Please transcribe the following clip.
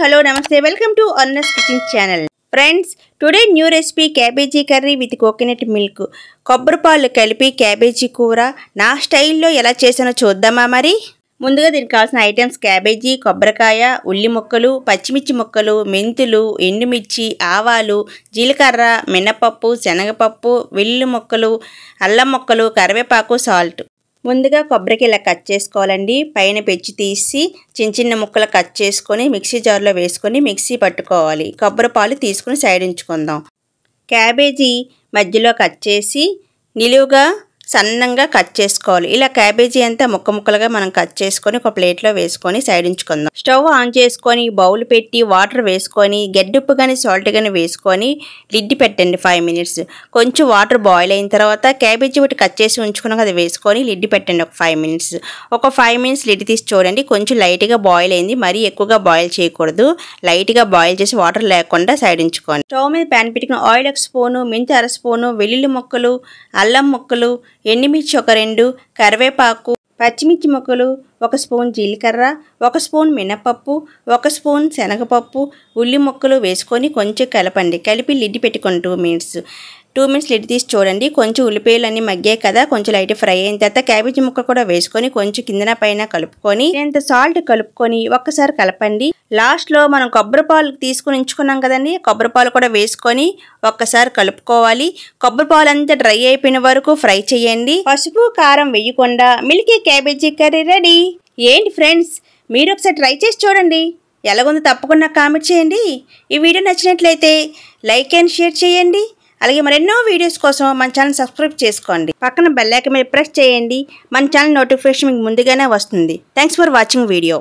hello నమస్తే welcome to Anna's kitchen channel friends today new recipe cabbage curry with coconut milk కొబ్బరిపాలు కలిపి cabbage కూర నా స్టైల్లో ఎలా చేసానో చూద్దామా మరి ముందుగా దీనికి కావాల్సిన ఐటమ్స్ క్యాబేజీ కొబ్బరికాయ ఉల్లి ముక్కలు పచ్చిమిర్చి ముక్కలు మెంతులు ఎండుమిర్చి ఆవాలు జీలకర్ర మినపప్పు శనగపప్పు వెల్లు ముక్కలు అల్లం ముక్కలు కరివేపాకు సాల్ట్ ముందుగా కొబ్బరికి ఇలా కట్ చేసుకోవాలండి పైన పెచ్చి తీసి చిన్న చిన్న ముక్కలు కట్ చేసుకొని మిక్సీ జార్లో వేసుకొని మిక్సీ పట్టుకోవాలి కొబ్బరి పాలు తీసుకుని సైడ్ ఉంచుకుందాం క్యాబేజీ మధ్యలో కట్ చేసి నిలువుగా సన్నంగా కట్ చేసుకోవాలి ఇలా క్యాబేజీ అంతా ముక్క ముక్కలుగా మనం కట్ చేసుకొని ఒక ప్లేట్లో వేసుకొని సైడ్ ఉంచుకుందాం స్టవ్ ఆన్ చేసుకొని బౌల్ పెట్టి వాటర్ వేసుకొని గడ్డుప్పు కానీ సాల్ట్ కానీ వేసుకొని లిడ్ పెట్టండి ఫైవ్ మినిట్స్ కొంచెం వాటర్ బాయిల్ అయిన తర్వాత క్యాబేజీ ఒకటి కట్ చేసి ఉంచుకున్నాం అది వేసుకొని లిడ్ పెట్టండి ఒక ఫైవ్ మినిట్స్ ఒక ఫైవ్ మినిట్స్ లిడ్ తీసి చూడండి కొంచెం లైట్గా బాయిల్ అయింది మరీ ఎక్కువగా బాయిల్ చేయకూడదు లైట్గా బాయిల్ చేసి వాటర్ లేకుండా సైడ్ ఉంచుకోండి స్టవ్ మీద ప్యాన్ పెట్టుకుని ఆయిల్ ఒక స్పూను మెంతి అర స్పూను వెల్లుల్లి ముక్కలు అల్లం ముక్కలు ఎండిమిర్చి ఒక రెండు కరివేపాకు పచ్చిమిర్చి ముక్కలు ఒక స్పూన్ జీలకర్ర ఒక స్పూన్ మినపప్పు ఒక స్పూన్ శనగపప్పు ఉల్లి ముక్కలు వేసుకొని కొంచెం కలపండి కలిపి లిడ్డి పెట్టుకుంటూ two minutes two minutes lid తీసి చూడండి కొంచెం ఉల్లిపాయలు అన్ని మగ్గాయి కదా కొంచెం లైట్ ఫ్రై అయిన తర్వాత క్యాబేజీ ముక్క కూడా వేసుకొని కొంచెం కిందన పైన కలుపుకొని ఇంత సాల్ట్ కలుపుకొని ఒక్కసారి కలపండి లాస్ట్లో మనం కొబ్బరి పాలు తీసుకుని ఉంచుకున్నాం కదండి కొబ్బరి పాలు కూడా వేసుకొని ఒక్కసారి కలుపుకోవాలి కొబ్బరి పాలు అంతా డ్రై అయిపోయిన వరకు ఫ్రై చేయండి పసుపు కారం వేయకుండా మిల్కీ క్యాబేజీ కర్రీ రెడీ ఏంటి ఫ్రెండ్స్ మీరు ఒకసారి ట్రై చేసి చూడండి ఎలాగుందో తప్పకుండా కామెంట్ చేయండి ఈ వీడియో నచ్చినట్లయితే లైక్ అండ్ షేర్ చేయండి అలాగే మరెన్నో వీడియోస్ కోసం మన ఛానల్ సబ్స్క్రైబ్ చేసుకోండి పక్కన బెల్లైకమే ప్రెస్ చేయండి మన ఛానల్ నోటిఫికేషన్ మీకు ముందుగానే వస్తుంది థ్యాంక్స్ ఫర్ వాచింగ్ వీడియో